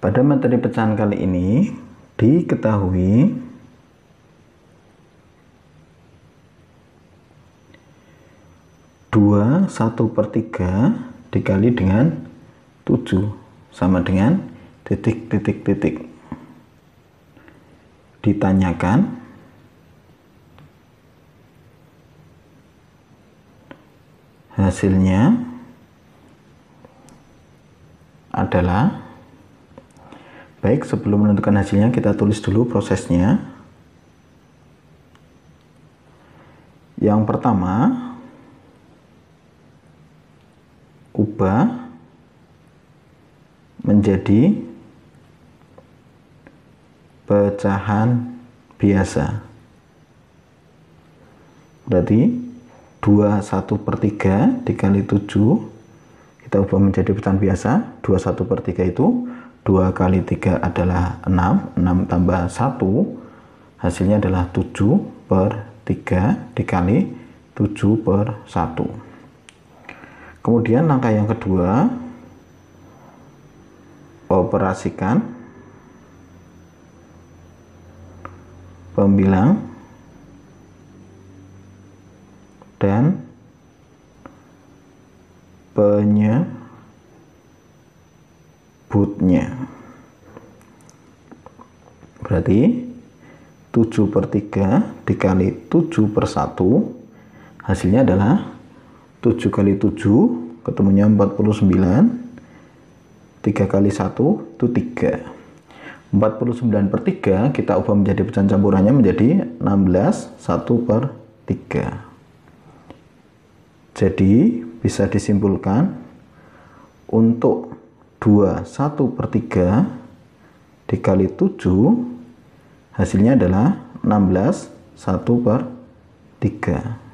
Pada materi pecahan kali ini diketahui dua satu per tiga dikali dengan tujuh sama dengan titik titik titik ditanyakan hasilnya adalah Baik, sebelum menentukan hasilnya kita tulis dulu prosesnya. Yang pertama, ubah menjadi pecahan biasa. Berarti 2 1 per 3 dikali 7 kita ubah menjadi pecahan biasa. 2 1 per 3 itu 2 kali 3 adalah 6, 6 tambah 1 hasilnya adalah 7 per 3 dikali 7 per 1. Kemudian langkah yang kedua, operasikan pembilang dan penyelidikan bootnya berarti 7 per 3 dikali 7 per 1 hasilnya adalah 7 kali 7 ketemunya 49 3 kali 1 itu 3 49 per 3 kita ubah menjadi pecahan campurannya menjadi 16 1 per 3 jadi bisa disimpulkan untuk 2 1 per 3 dikali 7 hasilnya adalah 16 1 per 3